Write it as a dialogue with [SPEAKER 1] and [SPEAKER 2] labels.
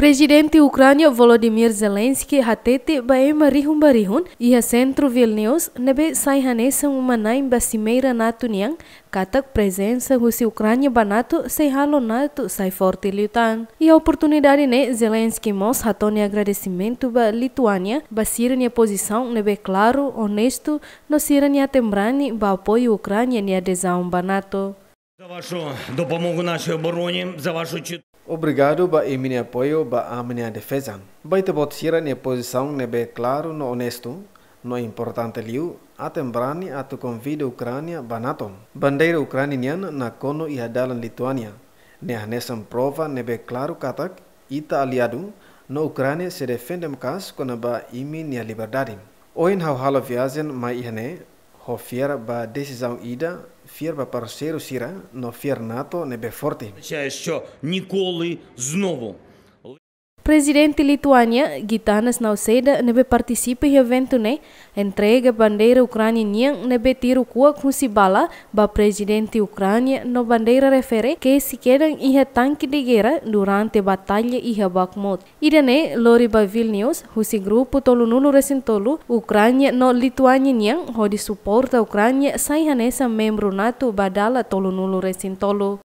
[SPEAKER 1] Presidente Ucrânia Volodymyr Zelensky hatete baema rihun barihun iha centro Vilnius nebe uma umanaim basimeira nato niang katak presença husi Ucrânia banato sei halo nato sai forte liutan. E a oportunidade ne Zelensky mos hatone agradecimento ba Lituânia basira nia posição nebe claro, honesto, no sira nia tembrani ba apoio Ucrânia nia adesão banato.
[SPEAKER 2] За вашу допомогу нашій обороні, за вашу Obrigado ba e apoio ba a minha defesa. Baita bot sira ne posição ne be claro no honesto, no importante liu, a tembrani a tu convida Ucrânia banato. Bandeira ucraniana na kono e adalan Lituânia. Ne anesan prova ne be claro katak, ita aliado, no Ucrânia se defendem cas com a ba imi ne liberdade. Oin hau hala viazen mai ihne, ho fiera ba decisão ida, fier ba parceiro sira, no fier nato nebe forte. Ja, що ніколи знову
[SPEAKER 1] Presidente Lituânia, Gitanas Nauseda, nebe participa em evento entrega bandeira Ucrânia nian nebe tiro kua bala ba Presidente Ucrânia no bandeira refere que se quedam em tanque de guerra durante batalha em Bakhmut. Irene, Lori ba Vilnius, husi grupo tolu nulu recentolo, Ucrânia no Lituânia nian, hodi suporta Ucrânia sai hanesa membro NATO badala tolu nulu recentolo.